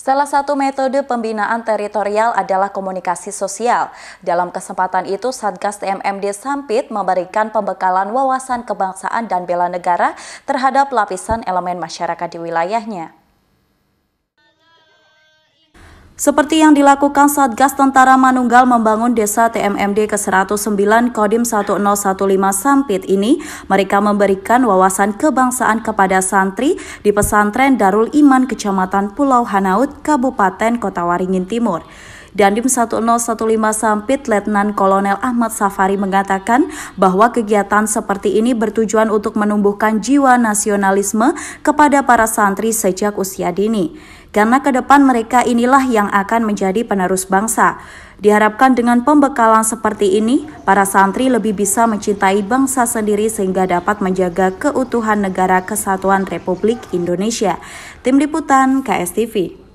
Salah satu metode pembinaan teritorial adalah komunikasi sosial. Dalam kesempatan itu, Satgas TMMD Sampit memberikan pembekalan wawasan kebangsaan dan bela negara terhadap lapisan elemen masyarakat di wilayahnya. Seperti yang dilakukan Satgas Tentara Manunggal membangun desa TMMD ke-109 Kodim 1015 Sampit ini, mereka memberikan wawasan kebangsaan kepada santri di pesantren Darul Iman Kecamatan Pulau Hanaut, Kabupaten Kota Waringin Timur. Dandim 1015 Sampit Letnan Kolonel Ahmad Safari mengatakan bahwa kegiatan seperti ini bertujuan untuk menumbuhkan jiwa nasionalisme kepada para santri sejak usia dini karena ke depan mereka inilah yang akan menjadi penerus bangsa. Diharapkan dengan pembekalan seperti ini, para santri lebih bisa mencintai bangsa sendiri sehingga dapat menjaga keutuhan negara kesatuan Republik Indonesia. Tim Liputan KSTV